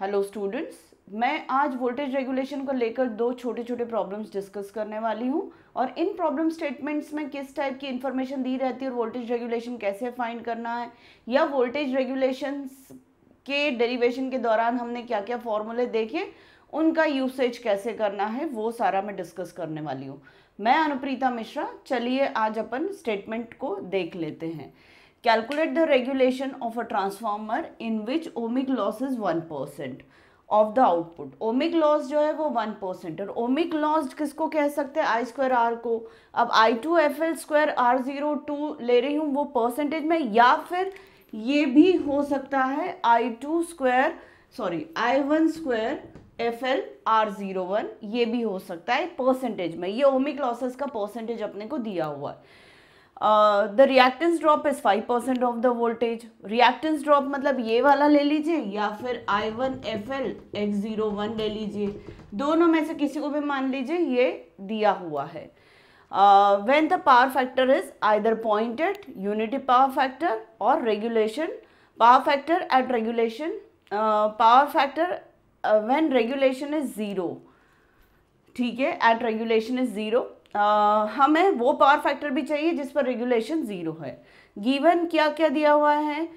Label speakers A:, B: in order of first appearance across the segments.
A: hello students मैं आज voltage regulation को लेकर दो छोटे छोटे प्रॉब्लम्स डिस्कस करने वाली हूँ और इन प्रॉब्लम स्टेटमेंट्स में किस टाइप की इन्फॉर्मेशन दी रहती है और वोल्टेज रेगुलेशन कैसे फाइंड करना है या वोल्टेज रेगुलेशन के डेरिवेशन के दौरान हमने क्या क्या फॉर्मूले देखे उनका यूसेज कैसे करना है वो सारा मैं डिस्कस करने वाली हूँ मैं अनुप्रीता मिश्रा चलिए आज अपन स्टेटमेंट को देख लेते हैं calculate the regulation of a transformer in which ohmic loss is 1% of the output ohmic loss जो है वो 1% और ohmic loss किसको कह सकते हैं आई स्क्वायर आर को अब I two F L square R zero two ले रही हूँ वो परसेंटेज में या फिर ये भी हो सकता है I two square sorry I one square F L R zero one ये भी हो सकता है परसेंटेज में ये ओमिक लॉसेस का परसेंटेज अपने को दिया हुआ है the reactance drop is five percent of the voltage reactance drop मतलब ये वाला ले लीजिए या फिर I one F L X zero one ले लीजिए दोनों में से किसी को भी मान लीजिए ये दिया हुआ है when the power factor is either point eight unity power factor और regulation power factor at regulation power factor when regulation is zero ठीक है एट रेगुलेशन इज ज़ीरो आ, हमें वो पावर फैक्टर भी चाहिए जिस पर रेगुलेशन ज़ीरो है गिवन क्या क्या दिया हुआ है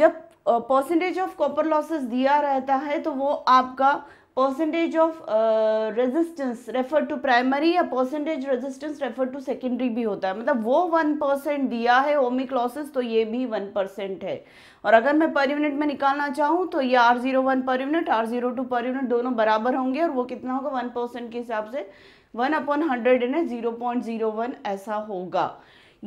A: जब परसेंटेज ऑफ कॉपर लॉसेस दिया रहता है तो वो आपका percentage of uh, resistance refer to primary या percentage resistance refer to secondary भी होता है मतलब वो वन परसेंट दिया है ओमिक लॉसेस तो ये भी वन परसेंट है और अगर मैं पर यूनिट में निकालना चाहूँ तो ये R zero one per unit R zero two per unit दोनों बराबर होंगे और वो कितना होगा वन परसेंट के हिसाब से one upon hundred in zero point zero one ऐसा होगा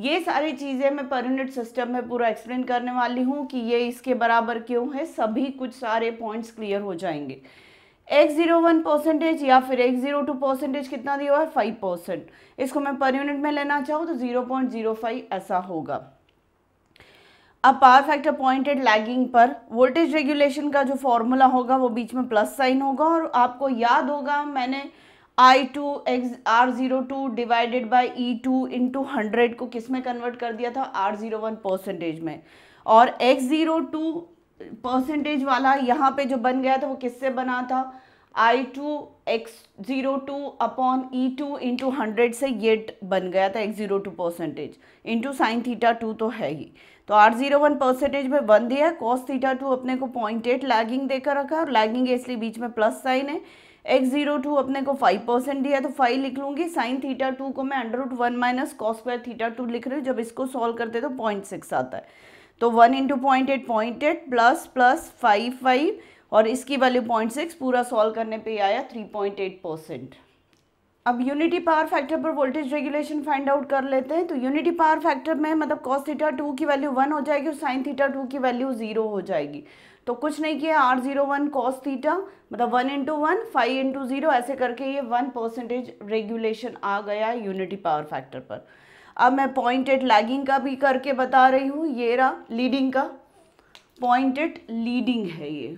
A: ये सारी चीज़ें मैं पर यूनिट सिस्टम में पूरा एक्सप्लेन करने वाली हूँ कि ये इसके बराबर क्यों है सभी कुछ सारे पॉइंट्स क्लियर हो जाएंगे एक्स जीरो वन परसेंटेज या फिर एक्स जीरो टू परसेंटेज कितना दिया हुआ है फाइव परसेंट इसको मैं पर यूनिट में लेना चाहूँ तो जीरो पॉइंट जीरो फाइव ऐसा होगा अब पावर फैक्टर पॉइंटेड लैगिंग पर वोल्टेज रेगुलेशन का जो फॉर्मूला होगा वो बीच में प्लस साइन होगा और आपको याद होगा मैंने I2 two X R zero two divided by E two into hundred को किस में कन्वर्ट कर दिया था आर ज़ीरो वन परसेंटेज में और एक्स ज़ीरो टू परसेंटेज वाला यहाँ पे जो बन गया था वो किससे बना था I two X zero two upon E two into hundred से ये बन गया था X zero two percentage into sine theta two तो है ही तो आर ज़ीरो वन परसेंटेज में बन दिया है कॉस थीटा टू अपने को पॉइंट एट लैगिंग देकर रखा है और लैगिंग है इसलिए बीच में प्लस साइन है एक्स जीरो टू अपने को फाइव परसेंट दिया तो फाइव लिख लूँगी साइन थीटा टू को मैं under root one minus cos square theta two लिख रही हूँ जब इसको सॉल्व करते तो पॉइंट सिक्स आता है तो one into point eight point eight plus plus five five और इसकी वैल्यू पॉइंट सिक्स पूरा सॉल्व करने पे आया थ्री पॉइंट एट परसेंट अब यूनिटी पावर फैक्टर पर वोल्टेज रेगुलेशन फाइंड आउट कर लेते हैं तो यूनिटी पावर फैक्टर में मतलब कॉस थीटा टू की वैल्यू वन हो जाएगी और साइन थीटा टू की वैल्यू जीरो हो जाएगी तो कुछ नहीं किया R zero one cos theta मतलब one into one five into zero ऐसे करके ये वन परसेंटेज रेगुलेशन आ गया यूनिटी पावर फैक्टर पर अब मैं पॉइंटेड लैगिंग का भी करके बता रही हूँ ये रहा लीडिंग का पॉइंटेड लीडिंग है ये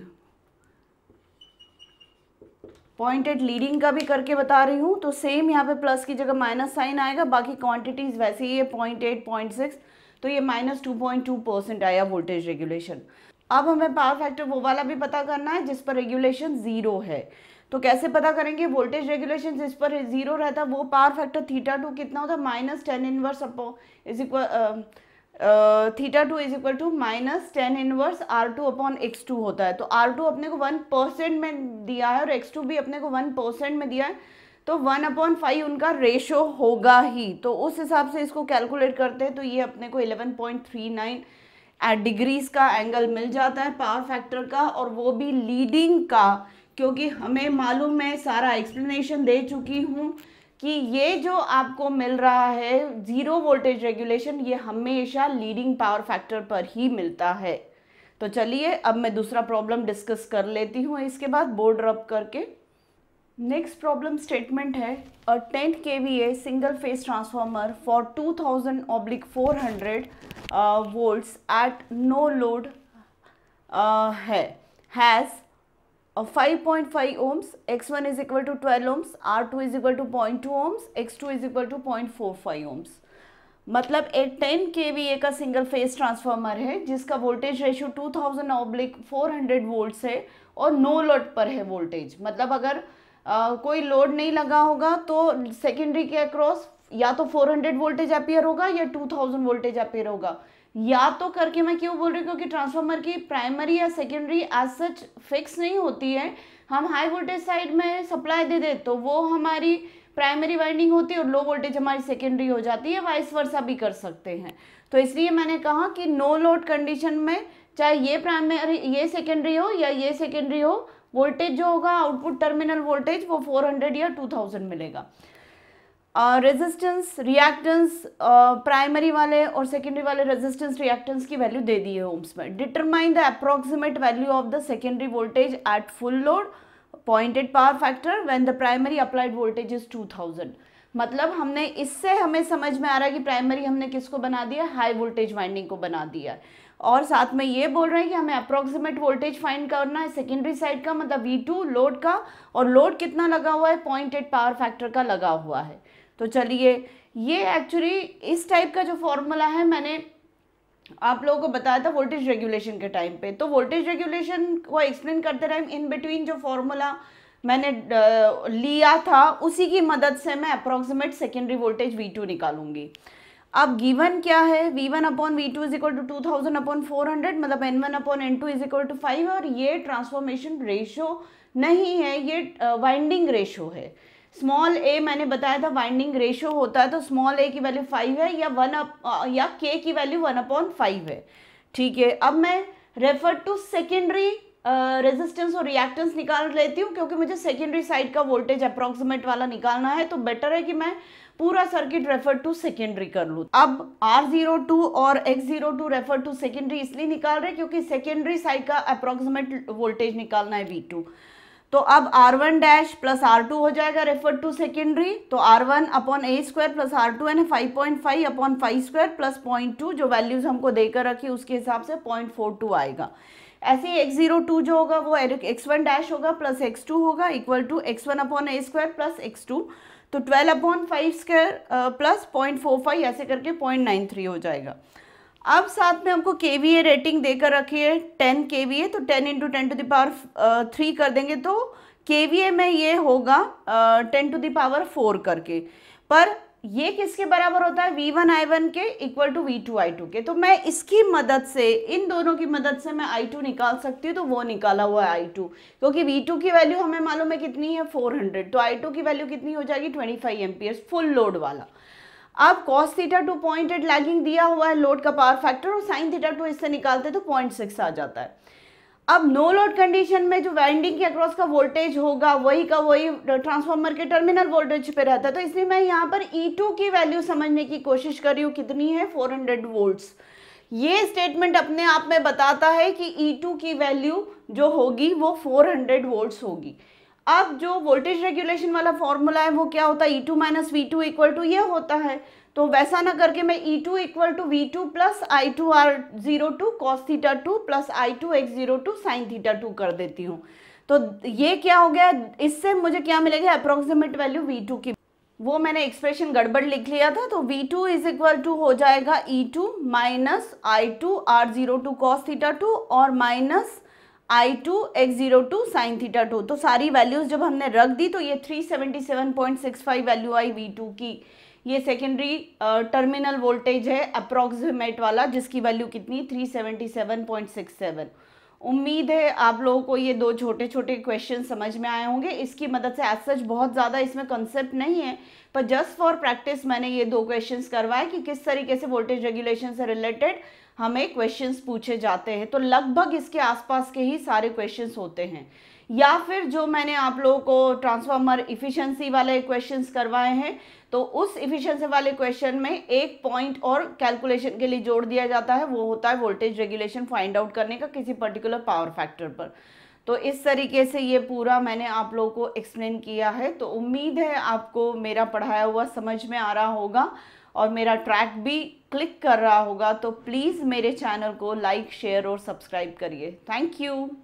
A: पॉइंटेड लीडिंग का भी करके बता रही हूँ तो सेम यहाँ पे प्लस की जगह माइनस साइन आएगा बाकी क्वांटिटीज़ वैसे ही है पॉइंट एट पॉइंट सिक्स तो ये minus two point two percent आया वोल्टेज रेगुलेशन अब हमें पावर फैक्टर वो वाला भी पता करना है जिस पर रेगुलेशन ज़ीरो है तो कैसे पता करेंगे वोल्टेज रेगुलेशन जिस पर जीरो रहता है वो पावर फैक्टर थीटा टू कितना होता है minus tan inverse upon is equal theta two is equal to minus tan inverse R two upon X two होता है तो आर टू अपने को वन परसेंट में दिया है और एक्स टू भी अपने को वन परसेंट में दिया है तो वन अपॉन फाइव उनका रेशो होगा ही तो उस हिसाब से इसको कैलकुलेट करते हैं तो ये अपने को eleven point three nine eight degrees का एंगल मिल जाता है पावर फैक्टर का और वो भी लीडिंग का क्योंकि हमें मालूम मैं सारा एक्सप्लेनेशन दे चुकी हूँ कि ये जो आपको मिल रहा है ज़ीरो वोल्टेज रेगुलेशन ये हमेशा लीडिंग पावर फैक्टर पर ही मिलता है तो चलिए अब मैं दूसरा प्रॉब्लम डिस्कस कर लेती हूँ इसके बाद बोर्ड रब करके नेक्स्ट प्रॉब्लम स्टेटमेंट है a ten K V A single phase transformer for two thousand oblique four hundred volts at no load है हैज़ और 5.5 point five ohms X one is equal to twelve ohms R two is equal to point two ohms X two is equal to point four five ohms मतलब एक ten K V ए का single phase transformer है जिसका voltage ratio two thousand oblique four hundred volt है और no load पर है voltage मतलब अगर आ, कोई लोड नहीं लगा होगा तो सेकेंडरी के अक्रॉस या तो फोर हंड्रेड वोल्टेज अपियर होगा या टू थाउजेंड वोल्टेज अपियर होगा याद तो करके मैं क्यों बोल रही हूँ क्योंकि ट्रांसफार्मर की प्राइमरी या सेकेंडरी एज सच फिक्स नहीं होती है हम हाई वोल्टेज साइड में सप्लाई दे दे तो वो हमारी प्राइमरी वाइंडिंग होती है और लो वोल्टेज हमारी सेकेंडरी हो जाती है वाइस वर्षा भी कर सकते हैं तो इसलिए मैंने कहा कि नो लोड कंडीशन में चाहे ये प्राइमरी ये सेकेंडरी हो या ये सेकेंडरी हो वोल्टेज जो होगा आउटपुट टर्मिनल वोल्टेज वो 400 या 2000 मिलेगा रेजिस्टेंस रिएक्टेंस प्राइमरी वाले और सेकेंडरी वाले रेजिस्टेंस रिएक्टेंस की वैल्यू दे दी है ओम्स में determine the approximate value of the secondary voltage at full load point eight power factor when the primary applied voltage is 2000 मतलब हमने इससे हमें समझ में आ रहा है कि प्राइमरी हमने किसको बना दिया हाई वोल्टेज वाइंडिंग को बना दिया और साथ में ये बोल रहे हैं कि हमें अप्रोक्सीमेट वोल्टेज फाइंड करना है सेकेंडरी साइड का मतलब वी टू लोड का और लोड कितना लगा हुआ है पॉइंटेड पावर फैक्टर का लगा हुआ है तो चलिए ये एक्चुअली इस टाइप का जो फॉर्मूला है मैंने आप लोगों को बताया था वोल्टेज रेगुलेशन के टाइम पे तो वोल्टेज रेगुलेशन को एक्सप्लेन करते टाइम इन बिटवीन जो फॉर्मूला मैंने लिया था उसी की मदद से मैं approximate secondary voltage V two निकालूंगी अब गिवन क्या है V one upon V two is equal to two thousand upon four hundred मतलब N one upon N two is equal to five और ये ट्रांसफॉर्मेशन रेशो नहीं है ये वाइंडिंग रेशो है स्मॉल ए मैंने बताया था वाइंडिंग रेशियो होता है तो स्मॉल ए की वैल्यू फाइव है या वन अप या के की वैल्यू वन अपॉन फाइव है ठीक है अब मैं रेफर टू सेकेंडरी रेजिस्टेंस और रिएक्टेंस निकाल लेती हूँ क्योंकि मुझे सेकेंडरी साइड का वोल्टेज अप्रोक्सीमेट वाला निकालना है तो बेटर है कि मैं पूरा सर्किट रेफर टू सेकेंडरी कर लूँ अब आर जीरो टू और X zero two refer to secondary इसलिए निकाल रहे क्योंकि सेकेंडरी साइड का अप्रोक्सीमेट वोल्टेज निकालना है वी टू तो अब R one dash plus R two हो जाएगा रेफर टू सेकेंडरी तो R one upon a square plus R two यानी five point five upon five square plus point two जो वैल्यूज हमको देकर रखी उसके हिसाब से पॉइंट फोर टू आएगा ऐसे ही एक्स जीरो टू जो होगा वो एक्स वन डैश होगा प्लस एक्स टू होगा equal to x one upon a square plus x two तो twelve upon five square plus point four five ऐसे करके पॉइंट नाइन थ्री हो जाएगा अब साथ में हमको के वी ए रेटिंग देकर रखी है टेन के वी ए तो ten into ten to the power three कर देंगे तो के वी ए में ये होगा टेन टू दावर फोर करके पर ये किसके बराबर होता है वी वन आई वन के equal to V two I two के तो मैं इसकी मदद से इन दोनों की मदद से मैं आई टू निकाल सकती हूँ तो वो निकाला हुआ है आई टू क्योंकि वी टू की वैल्यू हमें मालूम है कितनी है फोर हंड्रेड तो आई टू की वैल्यू कितनी हो जाएगी twenty five M full load वाला अब cos theta two point eight lagging दिया हुआ है लोड का पावर फैक्टर और साइन थीटा टू इससे निकालते तो पॉइंट सिक्स आ जाता है अब नो लोड कंडीशन में जो वाइंडिंग के अक्रॉस का वोल्टेज होगा वही का वही ट्रांसफार्मर के टर्मिनल वोल्टेज पे रहता है तो इसलिए मैं यहाँ पर E2 की वैल्यू समझने की कोशिश कर रही हूँ कितनी है 400 वोल्ट्स ये स्टेटमेंट अपने आप में बताता है कि E2 की वैल्यू जो होगी वो 400 वोल्ट्स होगी अब जो वोल्टेज रेगुलेशन वाला फॉर्मूला है वो क्या होता है E two minus V two equal to ये होता है तो वैसा ना करके मैं E two equal to V two plus I two R zero two cos theta two plus I two X zero two sine theta two कर देती हूँ तो ये क्या हो गया इससे मुझे क्या मिलेगा अप्रोक्सीमेट वैल्यू वी टू की वो मैंने एक्सप्रेशन गड़बड़ लिख लिया था तो V two is equal to हो जाएगा E two minus I two R zero two cos theta two और minus I two X zero two sine theta two तो सारी वैल्यूज़ जब हमने रख दी तो ये three seventy seven point six five value I V two की ये सेकेंडरी टर्मिनल वोल्टेज है अप्रॉक्सीमेट वाला जिसकी वैल्यू कितनी three seventy seven point six seven उम्मीद है आप लोगों को ये दो छोटे छोटे क्वेश्चन समझ में आए होंगे इसकी मदद से एज सच बहुत ज़्यादा इसमें कंसेप्ट नहीं है पर जस्ट फॉर प्रैक्टिस मैंने ये दो क्वेश्चन करवाए कि किस तरीके से वोल्टेज रेगुलेशन से रिलेटेड हमें क्वेश्चन पूछे जाते हैं तो लगभग इसके आसपास के ही सारे क्वेश्चन होते हैं या फिर जो मैंने आप लोगों को ट्रांसफार्मर इफिशियंसी वाले क्वेश्चंस करवाए हैं तो उस इफिशियंसी वाले क्वेश्चन में एक पॉइंट और कैलकुलेशन के लिए जोड़ दिया जाता है वो होता है वोल्टेज रेगुलेशन फाइंड आउट करने का किसी पर्टिकुलर पावर फैक्टर पर तो इस तरीके से ये पूरा मैंने आप लोगों को एक्सप्लेन किया है तो उम्मीद है आपको मेरा पढ़ाया हुआ समझ में आ रहा होगा और मेरा ट्रैक भी क्लिक कर रहा होगा तो प्लीज़ मेरे चैनल को लाइक शेयर और सब्सक्राइब करिए थैंक यू